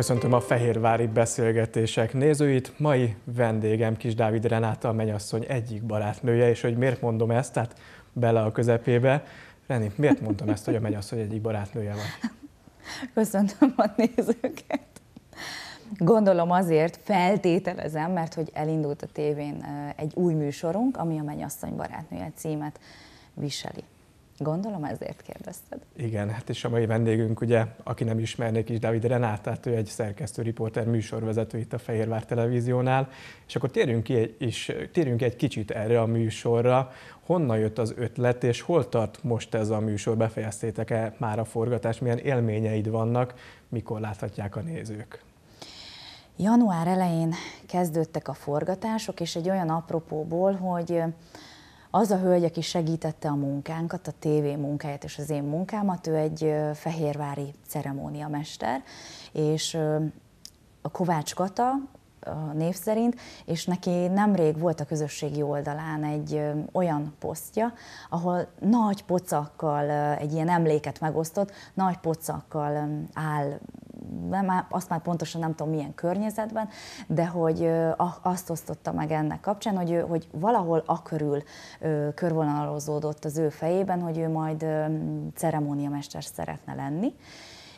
Köszöntöm a Fehérvári Beszélgetések nézőit. Mai vendégem Kis Dávid Renáta, a mennyasszony egyik barátnője, és hogy miért mondom ezt, tehát bele a közepébe. Reni, miért mondtam ezt, hogy a mennyasszony egyik barátnője van? Köszöntöm a nézőket. Gondolom azért, feltételezem, mert hogy elindult a tévén egy új műsorunk, ami a Mennyasszony barátnője címet viseli. Gondolom ezért kérdezted. Igen, hát és a mai vendégünk, ugye, aki nem ismernék is, Renát, tehát ő egy szerkesztő, riporter, műsorvezető itt a Fehérvár Televíziónál, és akkor térjünk ki, és térjünk egy kicsit erre a műsorra, honnan jött az ötlet, és hol tart most ez a műsor, befejeztétek-e már a forgatást, milyen élményeid vannak, mikor láthatják a nézők? Január elején kezdődtek a forgatások, és egy olyan apropóból, hogy az a hölgy, aki segítette a munkánkat, a tévé munkáját és az én munkámat, ő egy fehérvári ceremóniamester, és a Kovács Kata, a név szerint, és neki nemrég volt a közösségi oldalán egy olyan posztja, ahol nagy pocakkal, egy ilyen emléket megosztott, nagy pocakkal áll nem, azt már pontosan nem tudom milyen környezetben, de hogy azt osztotta meg ennek kapcsán, hogy, hogy valahol körül körvonalazódott az ő fejében, hogy ő majd ceremóniamester szeretne lenni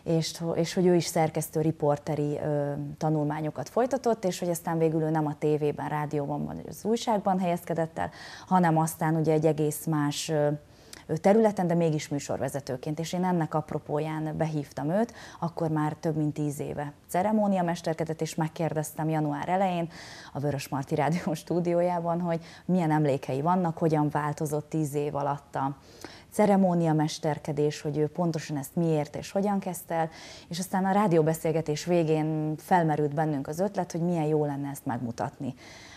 és, és hogy ő is szerkesztő riporteri ö, tanulmányokat folytatott, és hogy aztán végül ő nem a tévében, rádióban, vagy az újságban helyezkedett el, hanem aztán ugye egy egész más ö, területen, de mégis műsorvezetőként, és én ennek apropóján behívtam őt, akkor már több mint tíz éve mesterkedett, és megkérdeztem január elején a Vörös Marti Rádió stúdiójában, hogy milyen emlékei vannak, hogyan változott tíz év alatt a mesterkedés, hogy ő pontosan ezt miért és hogyan kezdte el, és aztán a rádióbeszélgetés végén felmerült bennünk az ötlet, hogy milyen jó lenne ezt megmutatni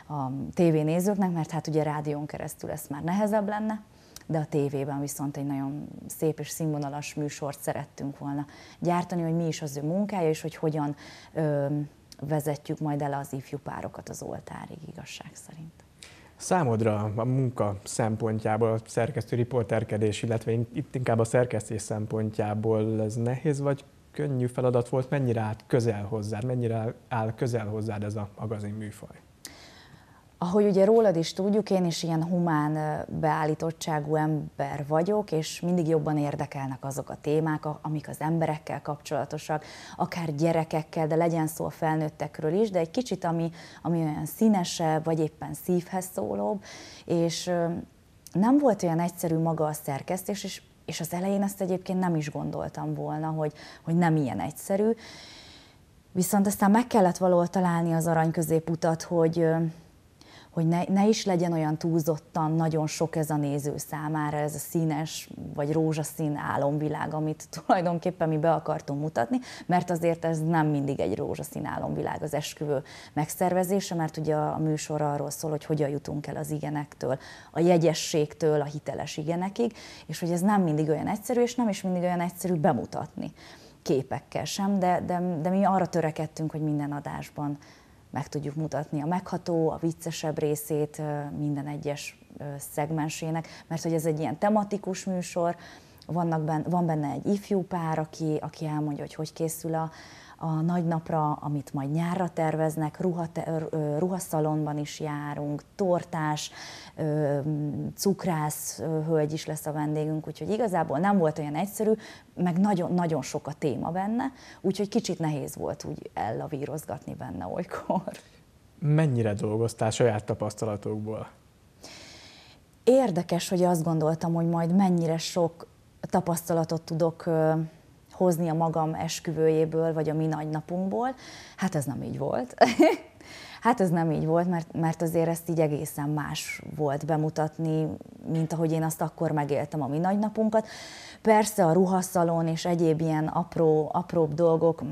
a tévénézőknek, mert hát ugye rádión keresztül ez már nehezebb lenne de a tévében viszont egy nagyon szép és színvonalas műsort szerettünk volna gyártani, hogy mi is az ő munkája, és hogy hogyan ö, vezetjük majd el az ifjú párokat az oltárig igazság szerint. Számodra a munka szempontjából, a szerkesztő riporterkedés, illetve itt inkább a szerkesztés szempontjából ez nehéz vagy könnyű feladat volt? Mennyire áll közel hozzád, mennyire áll közel hozzád ez a magazin műfaj? ahogy ugye rólad is tudjuk, én is ilyen humán beállítottságú ember vagyok, és mindig jobban érdekelnek azok a témák, amik az emberekkel kapcsolatosak, akár gyerekekkel, de legyen szó a felnőttekről is, de egy kicsit, ami, ami olyan színesebb, vagy éppen szívhez szólóbb, és nem volt olyan egyszerű maga a szerkesztés, és, és az elején ezt egyébként nem is gondoltam volna, hogy, hogy nem ilyen egyszerű. Viszont aztán meg kellett valahol találni az arany középutat, hogy, hogy ne, ne is legyen olyan túlzottan nagyon sok ez a néző számára, ez a színes vagy rózsaszín álomvilág, amit tulajdonképpen mi be akartunk mutatni, mert azért ez nem mindig egy rózsaszín álomvilág az esküvő megszervezése, mert ugye a, a műsor arról szól, hogy hogyan jutunk el az igenektől, a jegyességtől, a hiteles igenekig, és hogy ez nem mindig olyan egyszerű, és nem is mindig olyan egyszerű bemutatni képekkel sem, de, de, de mi arra törekedtünk, hogy minden adásban meg tudjuk mutatni a megható, a viccesebb részét minden egyes szegmensének, mert hogy ez egy ilyen tematikus műsor, vannak benne, van benne egy ifjú pár, aki, aki elmondja, hogy hogy készül a, a nagy napra, amit majd nyárra terveznek, ruha, ruhaszalonban is járunk, tortás, cukrász hölgy is lesz a vendégünk, úgyhogy igazából nem volt olyan egyszerű, meg nagyon, nagyon sok a téma benne, úgyhogy kicsit nehéz volt úgy ellavírozgatni benne olykor. Mennyire dolgoztál saját tapasztalatokból? Érdekes, hogy azt gondoltam, hogy majd mennyire sok tapasztalatot tudok hozni a magam esküvőjéből, vagy a mi nagynapunkból. Hát ez nem így volt. hát ez nem így volt, mert, mert azért ezt így egészen más volt bemutatni, mint ahogy én azt akkor megéltem a mi nagynapunkat. Persze a ruhaszalon és egyéb ilyen apró, apróbb dolgok,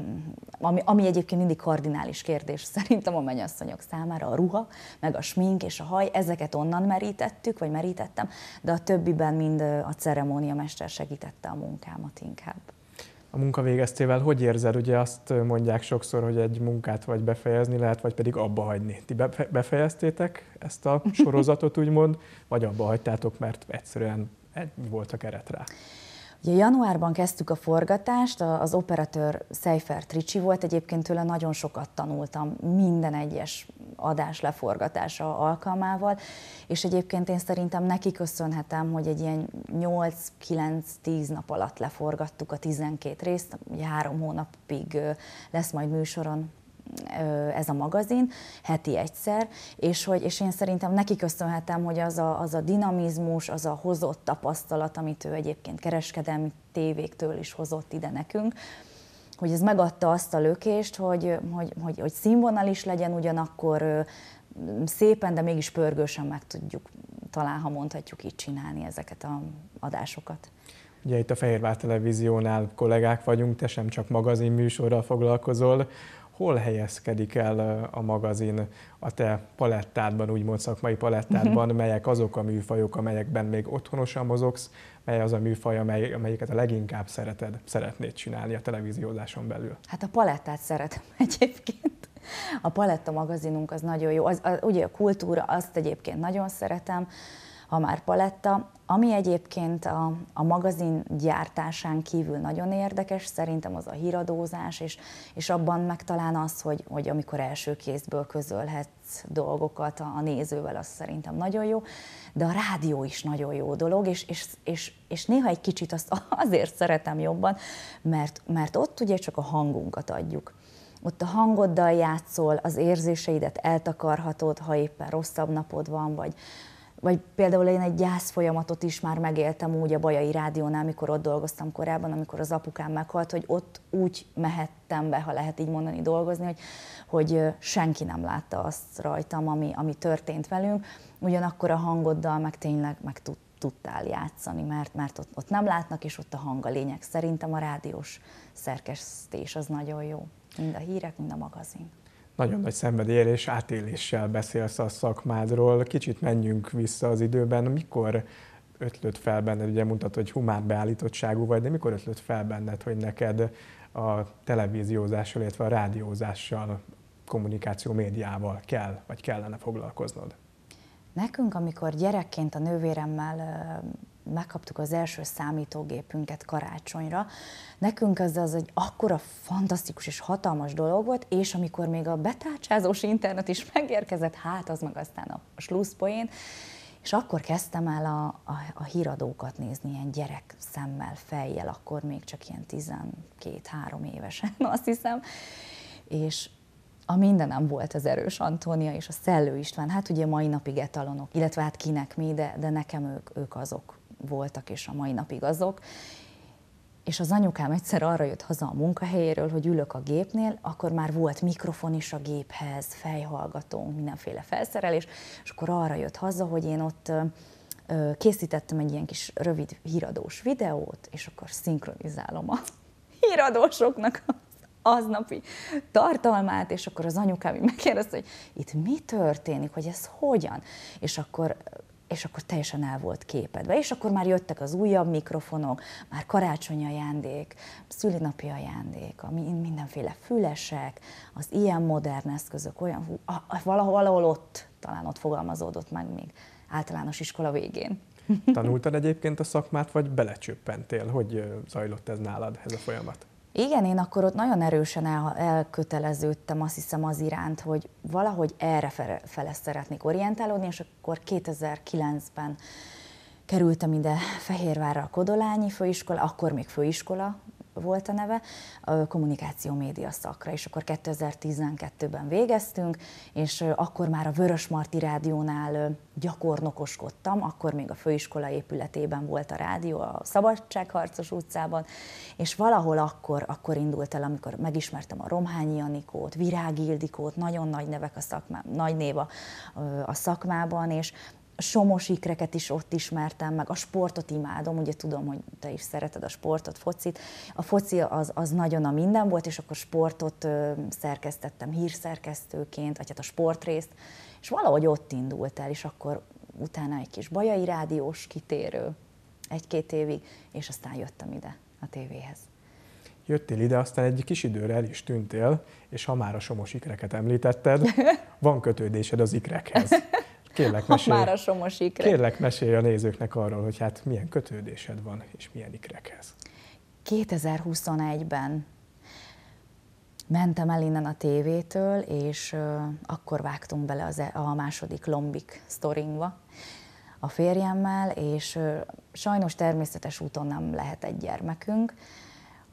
ami, ami egyébként mindig kardinális kérdés szerintem a mennyasszonyok számára, a ruha, meg a smink és a haj, ezeket onnan merítettük, vagy merítettem, de a többiben mind a ceremónia mester segítette a munkámat inkább a munka végeztével hogy érzed? Ugye azt mondják sokszor, hogy egy munkát vagy befejezni lehet, vagy pedig abba hagyni. Ti befejeztétek ezt a sorozatot, úgymond, vagy abba hagytátok, mert egyszerűen volt a keret rá? Ugye januárban kezdtük a forgatást, az operatőr Seifer Tricsi volt, egyébként tőle nagyon sokat tanultam minden egyes adás leforgatása alkalmával, és egyébként én szerintem neki köszönhetem, hogy egy ilyen 8-9-10 nap alatt leforgattuk a 12 részt, ugye három hónapig lesz majd műsoron ez a magazin, heti egyszer, és, hogy, és én szerintem neki köszönhetem, hogy az a, az a dinamizmus, az a hozott tapasztalat, amit ő egyébként kereskedelmi tévéktől is hozott ide nekünk, hogy ez megadta azt a lökést, hogy, hogy, hogy, hogy színvonal is legyen, ugyanakkor szépen, de mégis pörgősen meg tudjuk, talán ha mondhatjuk így csinálni ezeket a adásokat. Ugye itt a Fehérvár Televíziónál kollégák vagyunk, te sem csak magazinműsorral foglalkozol, hol helyezkedik el a magazin a te palettádban, úgymond szakmai palettádban, mhm. melyek azok a műfajok, amelyekben még otthonosan mozogsz, mely az a műfaj, amely, amelyiket a leginkább szereted, szeretnéd csinálni a televíziózáson belül? Hát a palettát szeretem egyébként. A paletta magazinunk az nagyon jó. Az, az, ugye a kultúra, azt egyébként nagyon szeretem a már paletta, ami egyébként a, a magazin gyártásán kívül nagyon érdekes, szerintem az a híradózás, és, és abban meg talán az, hogy, hogy amikor első kézből közölhetsz dolgokat a, a nézővel, az szerintem nagyon jó, de a rádió is nagyon jó dolog, és, és, és, és néha egy kicsit azt azért szeretem jobban, mert, mert ott ugye csak a hangunkat adjuk ott a hangoddal játszol, az érzéseidet eltakarhatod, ha éppen rosszabb napod van, vagy, vagy például én egy gyász folyamatot is már megéltem úgy a Bajai Rádiónál, amikor ott dolgoztam korábban, amikor az apukám meghalt, hogy ott úgy mehettem be, ha lehet így mondani, dolgozni, hogy, hogy senki nem látta azt rajtam, ami, ami történt velünk, ugyanakkor a hangoddal meg tényleg meg tud, tudtál játszani, mert, mert ott, ott nem látnak, és ott a hang a lényeg. Szerintem a rádiós szerkesztés az nagyon jó. Mind a hírek, mind a magazin nagyon nagy szenvedélyel és átéléssel beszélsz a szakmádról. Kicsit menjünk vissza az időben. Mikor ötlött fel benned, ugye mutatod, hogy humán beállítottságú vagy, de mikor ötlött fel benned, hogy neked a televíziózással, illetve a rádiózással, kommunikáció médiával kell, vagy kellene foglalkoznod? Nekünk, amikor gyerekként a nővéremmel megkaptuk az első számítógépünket karácsonyra. Nekünk az az egy akkora fantasztikus és hatalmas dolog volt, és amikor még a betárcsázós internet is megérkezett, hát az meg aztán a slusszpoén, és akkor kezdtem el a, a, a híradókat nézni, ilyen gyerek szemmel, fejjel, akkor még csak ilyen 12-3 évesen, azt hiszem. És a mindenem volt az erős Antónia és a Szellő István, hát ugye mai napig etalonok, illetve hát kinek mi, de, de nekem ők, ők azok voltak és a mai napig azok, és az anyukám egyszer arra jött haza a munkahelyéről, hogy ülök a gépnél, akkor már volt mikrofon is a géphez, fejhallgatónk, mindenféle felszerelés, és akkor arra jött haza, hogy én ott készítettem egy ilyen kis rövid híradós videót, és akkor szinkronizálom a híradósoknak az aznapi tartalmát, és akkor az anyukám megkérdezte, hogy itt mi történik, hogy ez hogyan. És akkor és akkor teljesen el volt képedve. És akkor már jöttek az újabb mikrofonok, már karácsonyi ajándék, szülinapi ajándék, a mindenféle fülesek, az ilyen modern eszközök, olyan, hú, a, a, valahol, valahol ott, talán ott fogalmazódott meg még általános iskola végén. Tanultad egyébként a szakmát, vagy belecsöppentél? Hogy zajlott ez nálad, ez a folyamat? Igen, én akkor ott nagyon erősen el, elköteleződtem azt hiszem az iránt, hogy valahogy erre fele, fele szeretnék orientálódni, és akkor 2009-ben kerültem ide Fehérvárra a Kodolányi Főiskola, akkor még főiskola volt a neve, a kommunikáció média szakra, és akkor 2012-ben végeztünk, és akkor már a Vörös Marti Rádiónál gyakornokoskodtam, akkor még a főiskola épületében volt a rádió, a Szabadságharcos utcában, és valahol akkor, akkor indult el, amikor megismertem a Romhányi Anikót, Virág Ildikót, nagyon nagy nevek a szakmá, nagy név a, a szakmában, és somos ikreket is ott ismertem meg, a sportot imádom, ugye tudom, hogy te is szereted a sportot, focit. A foci az, az nagyon a minden volt, és akkor sportot ö, szerkesztettem hírszerkesztőként, vagy hát a sportrészt, és valahogy ott indult el, és akkor utána egy kis bajai rádiós kitérő, egy-két évig, és aztán jöttem ide a tévéhez. Jöttél ide, aztán egy kis időre el is tűntél, és ha már a somos ikreket említetted, van kötődésed az ikrekhez. Kérlek, mesélj, már a somos ikrek. Kérlek, mesélj a nézőknek arról, hogy hát milyen kötődésed van, és milyen ikrekhez. 2021-ben mentem el innen a tévétől, és uh, akkor vágtunk bele az, e- a második lombik sztoringba a férjemmel, és uh, sajnos természetes úton nem lehet egy gyermekünk, uh,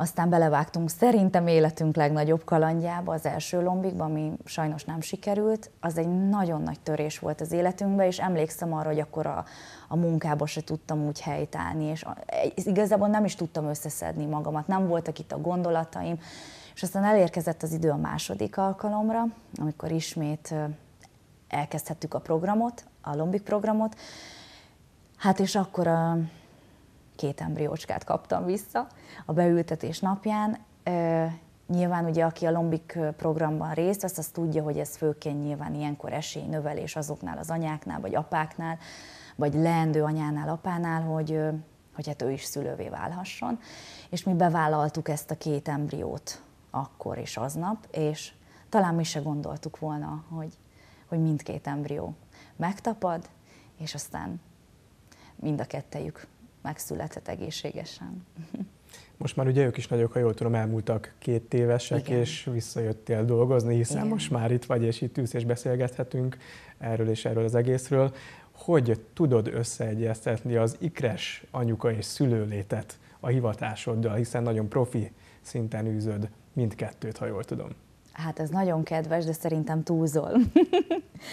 aztán belevágtunk szerintem életünk legnagyobb kalandjába, az első lombikba, ami sajnos nem sikerült. Az egy nagyon nagy törés volt az életünkben, és emlékszem arra, hogy akkor a, a munkába se tudtam úgy helytállni, és igazából nem is tudtam összeszedni magamat, nem voltak itt a gondolataim, és aztán elérkezett az idő a második alkalomra, amikor ismét elkezdhettük a programot, a lombik programot, hát és akkor a, két embriócskát kaptam vissza a beültetés napján. Nyilván ugye, aki a Lombik programban részt vesz, az tudja, hogy ez főként nyilván ilyenkor esélynövelés azoknál az anyáknál, vagy apáknál, vagy leendő anyánál, apánál, hogy, hogy hát ő is szülővé válhasson. És mi bevállaltuk ezt a két embriót akkor és aznap, és talán mi se gondoltuk volna, hogy, hogy mindkét embrió megtapad, és aztán mind a kettejük megszülethet egészségesen. Most már ugye ők is nagyok, ha jól tudom, elmúltak két évesek, Igen. és visszajöttél dolgozni, hiszen Igen. most már itt vagy, és itt ülsz, és beszélgethetünk erről és erről az egészről. Hogy tudod összeegyeztetni az ikres anyuka és szülőlétet a hivatásoddal, hiszen nagyon profi szinten űzöd mindkettőt, ha jól tudom. Hát ez nagyon kedves, de szerintem túlzol.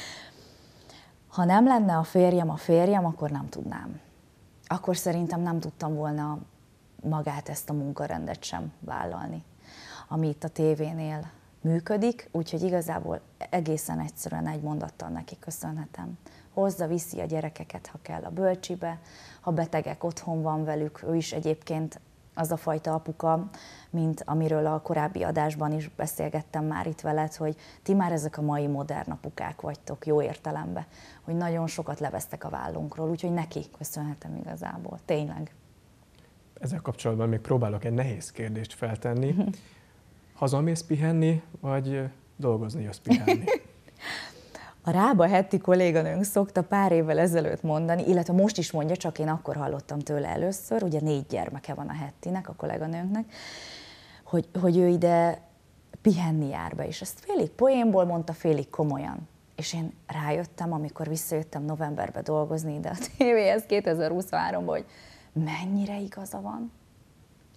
ha nem lenne a férjem a férjem, akkor nem tudnám akkor szerintem nem tudtam volna magát ezt a munkarendet sem vállalni, ami itt a tévénél működik, úgyhogy igazából egészen egyszerűen egy mondattal neki köszönhetem. Hozza, viszi a gyerekeket, ha kell a bölcsibe, ha betegek otthon van velük, ő is egyébként az a fajta apuka, mint amiről a korábbi adásban is beszélgettem már itt veled, hogy ti már ezek a mai modern apukák vagytok, jó értelemben, hogy nagyon sokat levesztek a vállunkról, úgyhogy neki köszönhetem igazából, tényleg. Ezzel kapcsolatban még próbálok egy nehéz kérdést feltenni. Hazamész pihenni, vagy dolgozni jössz pihenni? A Rába Hetti kolléganőnk szokta pár évvel ezelőtt mondani, illetve most is mondja, csak én akkor hallottam tőle először, ugye négy gyermeke van a Hettinek, a kolléganőnknek, hogy, hogy ő ide pihenni jár be, és ezt félig poénból mondta, félig komolyan. És én rájöttem, amikor visszajöttem novemberbe dolgozni ide a tévéhez 2023-ban, hogy mennyire igaza van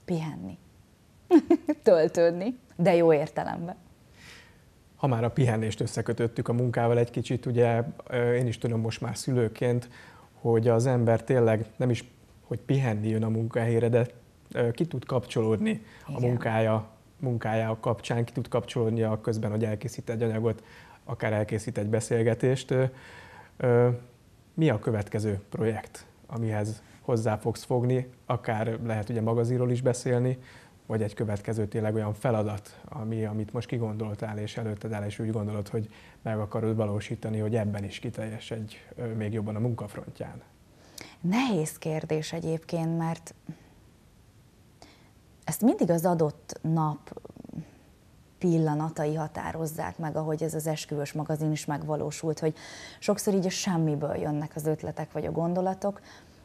pihenni, töltődni, de jó értelemben ha már a pihenést összekötöttük a munkával egy kicsit, ugye én is tudom most már szülőként, hogy az ember tényleg nem is, hogy pihenni jön a munkahelyére, de ki tud kapcsolódni Igen. a munkája, munkája a kapcsán, ki tud kapcsolódni a közben, hogy elkészít egy anyagot, akár elkészít egy beszélgetést. Mi a következő projekt, amihez hozzá fogsz fogni, akár lehet ugye magazinról is beszélni, vagy egy következő tényleg olyan feladat, ami, amit most kigondoltál és előtted el, és úgy gondolod, hogy meg akarod valósítani, hogy ebben is kiteljesedj még jobban a munkafrontján? Nehéz kérdés egyébként, mert ezt mindig az adott nap pillanatai határozzák meg, ahogy ez az esküvős magazin is megvalósult, hogy sokszor így a semmiből jönnek az ötletek vagy a gondolatok,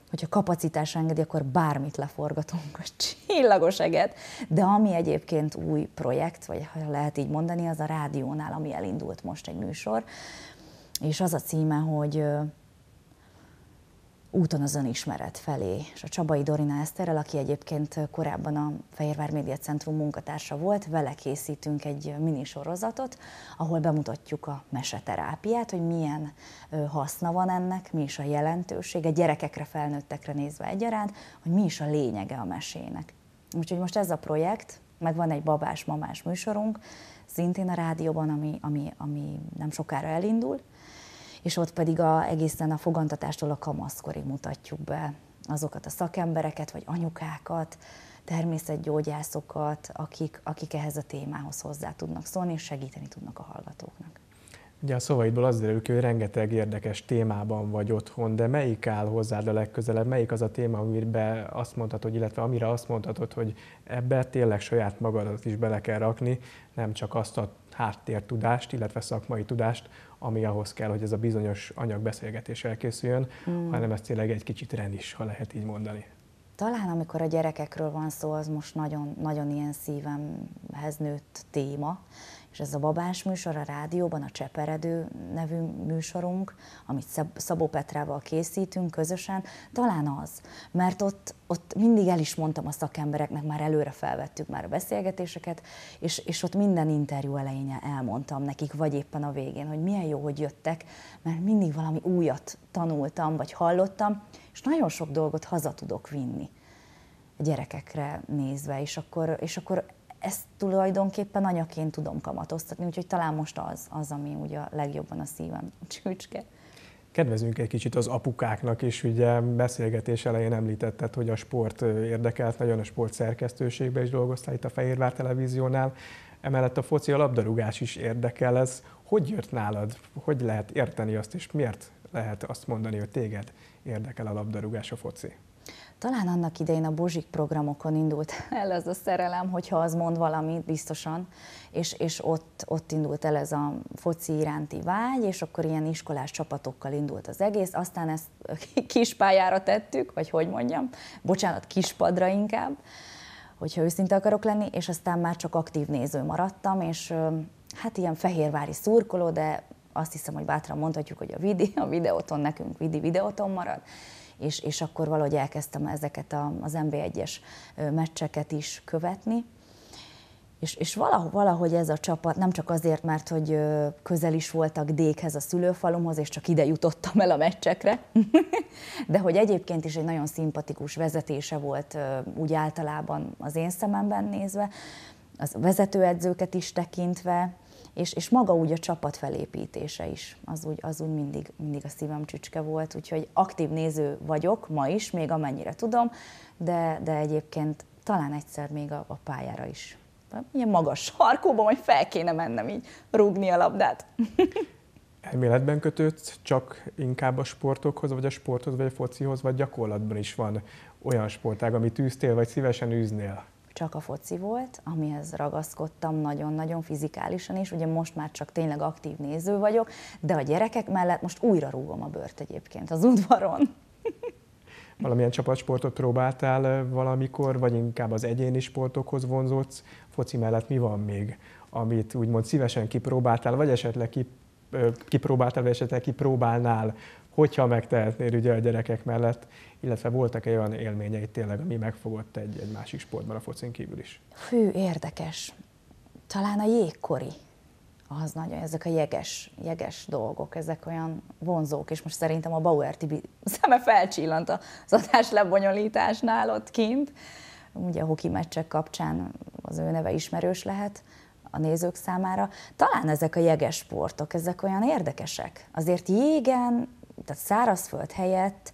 hogyha kapacitás engedi, akkor bármit leforgatunk, a csillagos eget, de ami egyébként új projekt, vagy ha lehet így mondani, az a rádiónál, ami elindult most egy műsor, és az a címe, hogy úton az önismeret felé. És a Csabai Dorina Eszterrel, aki egyébként korábban a Fehérvár Média Centrum munkatársa volt, vele készítünk egy minisorozatot, ahol bemutatjuk a meseterápiát, hogy milyen haszna van ennek, mi is a jelentősége, gyerekekre, felnőttekre nézve egyaránt, hogy mi is a lényege a mesének. Úgyhogy most ez a projekt, meg van egy babás-mamás műsorunk, szintén a rádióban, ami, ami, ami nem sokára elindul, és ott pedig a, egészen a fogantatástól a kamaszkorig mutatjuk be azokat a szakembereket, vagy anyukákat, természetgyógyászokat, akik, akik ehhez a témához hozzá tudnak szólni, és segíteni tudnak a hallgatóknak. Ugye a szavaidból az derül ki, hogy rengeteg érdekes témában vagy otthon, de melyik áll hozzád a legközelebb? Melyik az a téma, amire azt mondhatod, illetve amire azt mondhatod, hogy ebbe tényleg saját magadat is bele kell rakni, nem csak azt a háttértudást, illetve szakmai tudást, ami ahhoz kell, hogy ez a bizonyos anyagbeszélgetés elkészüljön, hmm. hanem ez tényleg egy kicsit rend is, ha lehet így mondani. Talán amikor a gyerekekről van szó, az most nagyon, nagyon ilyen szívemhez nőtt téma, és ez a babás műsor a rádióban, a Cseperedő nevű műsorunk, amit Szabó Petrával készítünk közösen, talán az, mert ott, ott mindig el is mondtam a szakembereknek, már előre felvettük már a beszélgetéseket, és, és ott minden interjú elején elmondtam nekik, vagy éppen a végén, hogy milyen jó, hogy jöttek, mert mindig valami újat tanultam, vagy hallottam, és nagyon sok dolgot haza tudok vinni a gyerekekre nézve, és akkor, és akkor ezt tulajdonképpen anyaként tudom kamatoztatni, úgyhogy talán most az, az ami ugye a legjobban a szívem csücske. Kedvezünk egy kicsit az apukáknak is, ugye beszélgetés elején említetted, hogy a sport érdekelt, nagyon a sport szerkesztőségben is dolgoztál itt a Fehérvár Televíziónál, emellett a foci, a labdarúgás is érdekel, ez hogy jött nálad, hogy lehet érteni azt, és miért lehet azt mondani, hogy téged érdekel a labdarúgás, a foci? Talán annak idején a Bozsik programokon indult el ez a szerelem, hogyha az mond valamit, biztosan, és, és ott, ott indult el ez a foci iránti vágy, és akkor ilyen iskolás csapatokkal indult az egész, aztán ezt kispályára tettük, vagy hogy mondjam, bocsánat, kispadra inkább, hogyha őszinte akarok lenni, és aztán már csak aktív néző maradtam, és hát ilyen fehérvári szurkoló, de azt hiszem, hogy bátran mondhatjuk, hogy a, vidi, a videóton nekünk vidi videóton marad, és, és akkor valahogy elkezdtem ezeket a, az NB1-es meccseket is követni. És, és valahogy, valahogy ez a csapat, nem csak azért, mert hogy közel is voltak Dékhez, a szülőfalomhoz, és csak ide jutottam el a meccsekre, de hogy egyébként is egy nagyon szimpatikus vezetése volt úgy általában az én szememben nézve, az vezetőedzőket is tekintve, és, és maga úgy a csapat felépítése is, az úgy, az úgy mindig, mindig a szívem csücske volt, úgyhogy aktív néző vagyok ma is, még amennyire tudom, de, de egyébként talán egyszer még a, a pályára is. Ilyen magas sarkóba, hogy fel kéne mennem így rúgni a labdát. Elméletben kötődsz, csak inkább a sportokhoz, vagy a sporthoz, vagy a focihoz, vagy gyakorlatban is van olyan sportág, amit űztél, vagy szívesen űznél? csak a foci volt, amihez ragaszkodtam nagyon-nagyon fizikálisan is, ugye most már csak tényleg aktív néző vagyok, de a gyerekek mellett most újra rúgom a bört egyébként az udvaron. Valamilyen csapatsportot próbáltál valamikor, vagy inkább az egyéni sportokhoz vonzódsz? Foci mellett mi van még, amit úgymond szívesen kipróbáltál, vagy esetleg kipróbáltál, vagy esetleg kipróbálnál hogyha megtehetnél ugye a gyerekek mellett, illetve voltak-e olyan élményeid tényleg, ami megfogott egy, egy másik sportban a focin kívül is? Fű, érdekes. Talán a jégkori. Az nagyon, ezek a jeges, jeges dolgok, ezek olyan vonzók, és most szerintem a Bauer Tibi szeme felcsillant az adás lebonyolításnál ott kint. Ugye a hoki meccsek kapcsán az ő neve ismerős lehet a nézők számára. Talán ezek a jeges sportok, ezek olyan érdekesek. Azért jégen tehát szárazföld helyett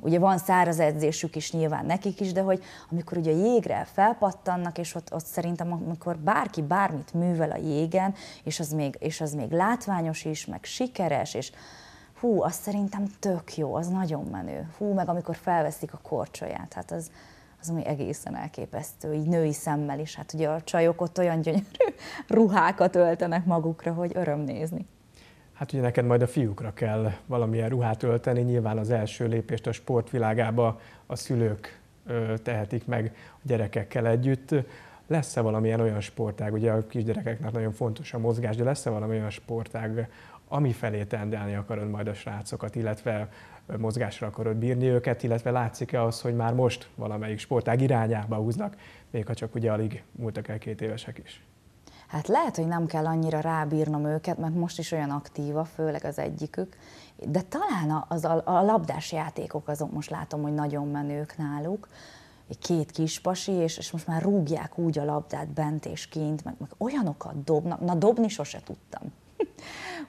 ugye van száraz edzésük is nyilván nekik is, de hogy amikor ugye a jégre felpattannak, és ott, ott szerintem amikor bárki bármit művel a jégen, és az, még, és az még látványos is, meg sikeres, és hú, az szerintem tök jó, az nagyon menő. Hú, meg amikor felveszik a korcsolyát, hát az, az ami egészen elképesztő, így női szemmel is. Hát ugye a csajok ott olyan gyönyörű ruhákat öltenek magukra, hogy öröm nézni. Hát ugye neked majd a fiúkra kell valamilyen ruhát ölteni, nyilván az első lépést a sportvilágába a szülők tehetik meg a gyerekekkel együtt. Lesz-e valamilyen olyan sportág, ugye a kisgyerekeknek nagyon fontos a mozgás, de lesz-e valamilyen olyan sportág, ami felé tendelni akarod majd a srácokat, illetve mozgásra akarod bírni őket, illetve látszik-e az, hogy már most valamelyik sportág irányába húznak, még ha csak ugye alig múltak el két évesek is? hát lehet, hogy nem kell annyira rábírnom őket, mert most is olyan aktíva, főleg az egyikük, de talán az a, a labdás játékok azok most látom, hogy nagyon menők náluk, két kispasi, és, és most már rúgják úgy a labdát bent és kint, meg, meg olyanokat dobnak, na dobni sose tudtam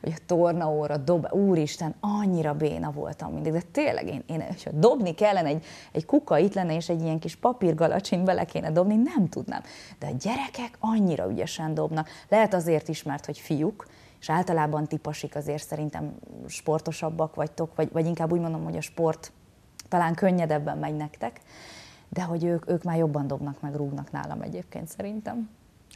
hogy a tornaóra dob, úristen, annyira béna voltam mindig, de tényleg én, én ha dobni kellene, egy, egy kuka itt lenne, és egy ilyen kis papírgalacsin bele kéne dobni, nem tudnám. De a gyerekek annyira ügyesen dobnak. Lehet azért is, mert hogy fiúk, és általában tipasik azért szerintem sportosabbak vagytok, vagy, vagy inkább úgy mondom, hogy a sport talán könnyedebben megy nektek, de hogy ők, ők már jobban dobnak, meg rúgnak nálam egyébként szerintem.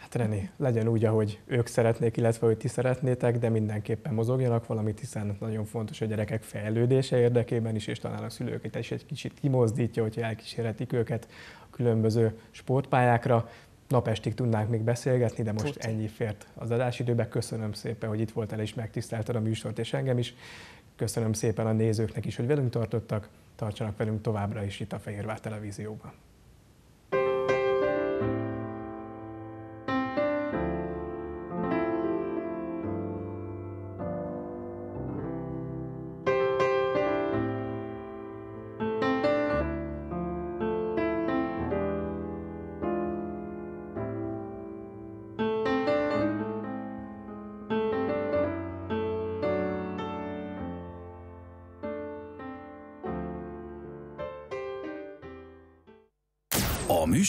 Hát René, legyen úgy, ahogy ők szeretnék, illetve hogy ti szeretnétek, de mindenképpen mozogjanak valamit, hiszen nagyon fontos a gyerekek fejlődése érdekében is, és talán a szülőket is egy kicsit kimozdítja, hogyha elkísérhetik őket a különböző sportpályákra. Napestig tudnánk még beszélgetni, de most Tudj. ennyi fért az adásidőbe. Köszönöm szépen, hogy itt voltál és megtiszteltad a műsort és engem is. Köszönöm szépen a nézőknek is, hogy velünk tartottak. Tartsanak velünk továbbra is itt a Fehérvár Televízióban.